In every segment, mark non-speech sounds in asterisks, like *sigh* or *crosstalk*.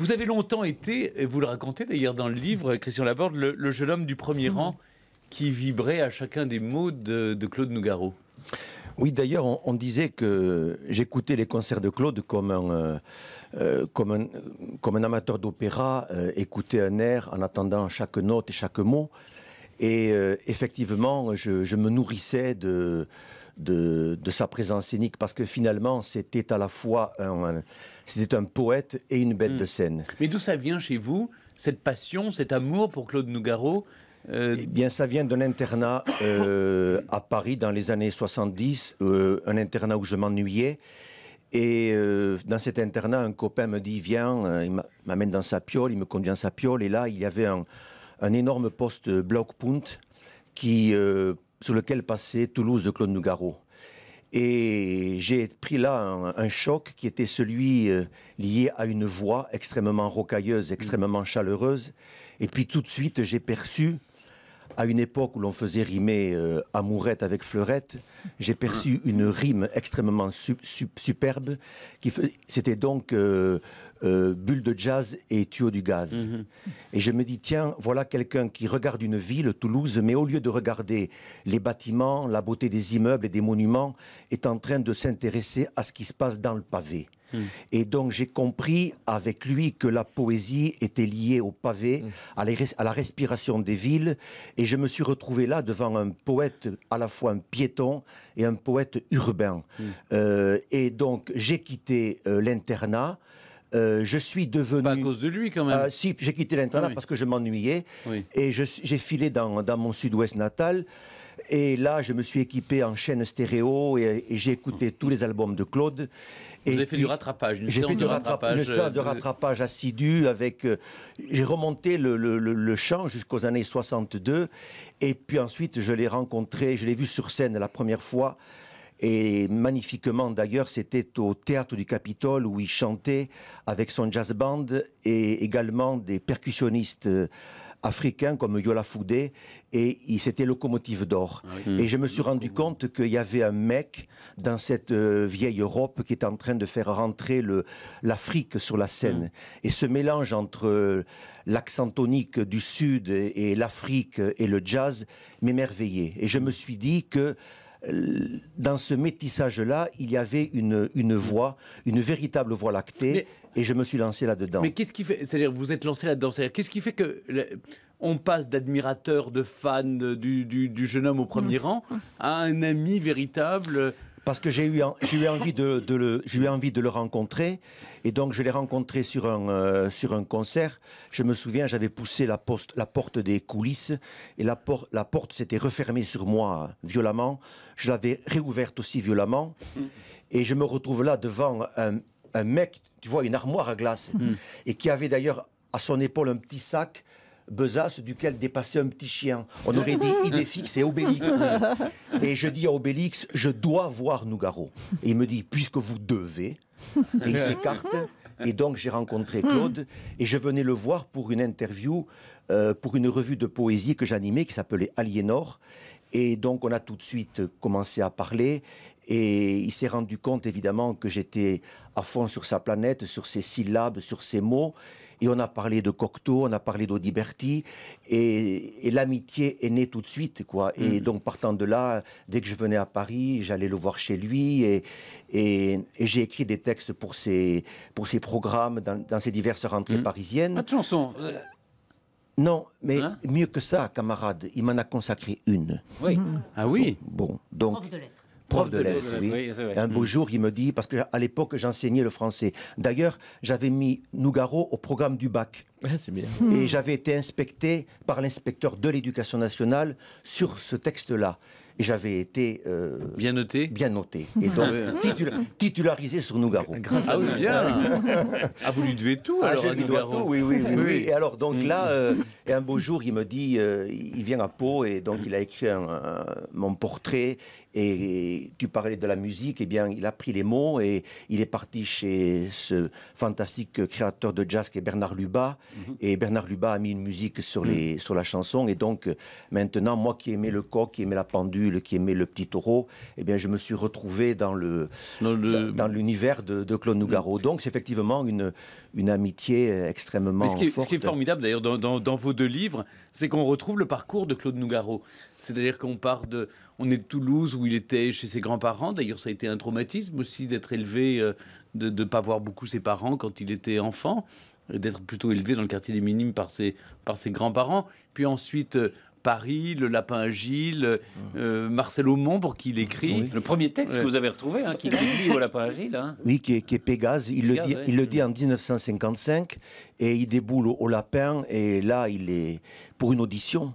Vous avez longtemps été, et vous le racontez d'ailleurs dans le livre, Christian Laborde, le, jeune homme du premier mhm. rang qui vibrait à chacun des mots de, Claude Nougaro. Oui, d'ailleurs, on, disait que j'écoutais les concerts de Claude comme un, euh, euh, comme un, comme un amateur d'opéra euh, écouter un air en attendant chaque note et chaque mot. Et effectivement, je, me nourrissais de, de, sa présence scénique, parce que finalement, c'était à la fois un, c'était un poète et une bête de mm. scène. Mais d'où ça vient chez vous, cette passion, cet amour pour Claude Nougaro euh, eh bien, ça vient de l'internat euh, à Paris dans les années 70, euh, un internat où je m'ennuyais. Et dans cet internat, un copain me dit Viens, il m'amène dans sa piole, il me conduit dans sa piole. Et là, il y avait un, énorme poste bloc-punt qui sur lequel passait Toulouse de Claude Nougaro. Et j'ai pris là un, choc qui était celui euh, lié à une voix extrêmement rocailleuse, mm. extrêmement chaleureuse. Et puis tout de suite, j'ai perçu, à une époque où l'on faisait rimer euh, amourette avec fleurette, j'ai perçu une rime extrêmement superbe qui superbe. C'était donc euh, euh, Bulle de jazz et Tuyau du gaz. Mhm. Et je me dis, tiens, voilà quelqu'un qui regarde une ville, Toulouse, mais au lieu de regarder les bâtiments, la beauté des immeubles et des monuments, est en train de s'intéresser à ce qui se passe dans le pavé. Mhm. Et donc j'ai compris avec lui que la poésie était liée au pavé, mhm. à, la respiration des villes, et je me suis retrouvé là devant un poète à la fois un piéton et un poète urbain. Euh, et donc j'ai quitté euh, l'internat, euh, je suis devenu. Pas à cause de lui, quand même. Ah, si, j'ai quitté l'internat parce que je m'ennuyais. Et j'ai filé dans, mon sud-ouest natal. Et là, je me suis équipé en chaîne stéréo et, j'ai écouté hum. tous les albums de Claude. Vous et avez fait du rattrapage, une J'ai fait du rattrapage, une séance de euh, rattrapage assidu avec. Euh, j'ai remonté le, le chant jusqu'aux années 62. Et puis ensuite, je l'ai rencontré, je l'ai vu sur scène la première fois et magnifiquement d'ailleurs, c'était au théâtre du Capitole où il chantait avec son jazz band et également des percussionnistes euh, africains comme Yola Foudé et il s'était locomotive d'or. Ah et je me suis rendu compte qu'il y avait un mec dans cette euh, vieille Europe qui est en train de faire rentrer l'Afrique sur la scène. Mm. Et ce mélange entre euh, l'accent tonique du Sud et l'Afrique et le jazz m'émerveillait. Et je me suis dit que euh, dans ce métissage-là, il y avait une, voix, une véritable voix lactée, et je me suis lancé là-dedans. Mais qu'est-ce qui fait, c'est-à-dire vous êtes lancé là-dedans, c'est-à-dire qu'est-ce qui fait que on passe d'admirateur, de fan du, jeune homme au premier mmh. rang à un ami véritable parce que j'ai eu, eu, envie de, le, eu envie de le rencontrer. Et donc, je l'ai rencontré sur un, euh, sur un concert. Je me souviens, j'avais poussé la, poste, la porte des coulisses. Et la, la porte s'était refermée sur moi violemment. Je l'avais réouverte aussi violemment. Et je me retrouve là devant un, mec, tu vois, une armoire à glace. Hmm. Et qui avait d'ailleurs à son épaule un petit sac besace duquel dépassait un petit chien. On aurait dit *laughs* Idéfix et Obélix. *laughs* Et je dis à Obélix, je dois voir Nougaro. Et il me dit, puisque vous devez, et il s'écarte. Et donc j'ai rencontré hmm. Claude et je venais le voir pour une interview, euh, pour une revue de poésie que j'animais qui s'appelait Aliénor. Et donc, on a tout de suite commencé à parler. Et il s'est rendu compte, évidemment, que j'étais à fond sur sa planète, sur ses syllabes, sur ses mots. Et on a parlé de Cocteau, on a parlé d'Audiberti. Et, et l'amitié est née tout de suite, quoi. Et mm. donc, partant de là, dès que je venais à Paris, j'allais le voir chez lui. Et, et, j'ai écrit des textes pour ses, pour programmes dans, ses diverses rentrées mm. parisiennes. Pas non, mais hein mieux que ça, camarade, il m'en a consacré une. Oui. Mm-hmm. Ah oui Bon, donc. Prof de lettres. Prof, de, lettres, oui. Un beau mm. jour, il me dit, parce qu'à l'époque, j'enseignais le français. D'ailleurs, j'avais mis Nougaro au programme du bac. Et hmm. j'avais été inspecté par l'inspecteur de l'éducation nationale sur ce texte-là. Et j'avais été. Euh, bien noté Bien noté. Et ah donc titularisé sur Nougaro. Ah, grâce ah oui, bien Ah, vous lui devez tout ah, alors oui, oui, oui, Et alors, donc hmm. là, euh, et un beau jour, il me dit euh, il vient à Pau et donc il a écrit mon portrait. Et, tu parlais de la musique, et eh bien il a pris les mots et il est parti chez ce fantastique créateur de jazz qui est Bernard Lubat Mhm. Et Bernard Lubat a mis une musique sur, mhm. sur la chanson. Et donc, euh, maintenant, moi qui aimais le coq, qui aimais la pendule, qui aimais le petit taureau, eh bien, je me suis retrouvé dans l'univers de, Claude Nougaro. Mhm. Donc, c'est effectivement une, une amitié euh, extrêmement forte. Ce qui est formidable, d'ailleurs, dans, dans vos deux livres, c'est qu'on retrouve le parcours de Claude Nougaro. C'est-à-dire qu'on part de, on est de Toulouse où il était chez ses grands-parents. D'ailleurs, ça a été un traumatisme aussi d'être élevé, euh, de ne pas voir beaucoup ses parents quand il était enfant d'être plutôt élevé dans le quartier des Minimes par ses, par ses grands-parents. Puis ensuite, euh, Paris, Le Lapin Agile, euh, euh, Marcel Aumont pour qui il écrit. Le premier texte que vous avez retrouvé, hein, qui écrit au Lapin Agile. Hein. Oui, qui est, qui Pégase. Il, le dit, il le dit en 1955 et il déboule au Lapin et là, il est pour une audition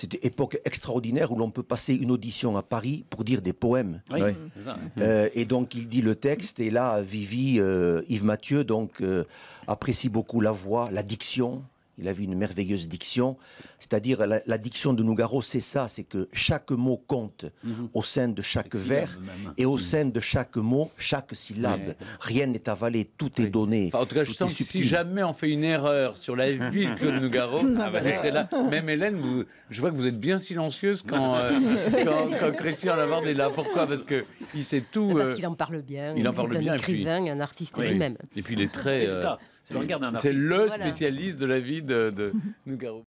cette époque extraordinaire où l'on peut passer une audition à Paris pour dire des poèmes. Hein. Mm. Euh, et donc il dit le texte et là Vivi, euh, Yves Mathieu donc euh, apprécie beaucoup la voix, la diction, il vu une merveilleuse diction. C'est-à-dire, la, diction de Nougaro, c'est ça, c'est que chaque mot compte mhm. au sein de chaque vers et au mhm. sein de chaque mot, chaque syllabe. Rien n'est avalé, tout est donné. en tout cas, je sens que si jamais on fait une erreur sur la *laughs* vie de Claude Nougaro, ah bah, vous là. Même Hélène, je vois que vous êtes bien silencieuse quand, *laughs* euh, Christian Lavard est là. Pourquoi Parce qu'il sait tout. Parce euh, qu'il en parle bien. Il en parle bien. Un écrivain, un artiste lui-même. Et puis les traits. très... C'est le spécialiste de la vie de, de *laughs* Nougaro.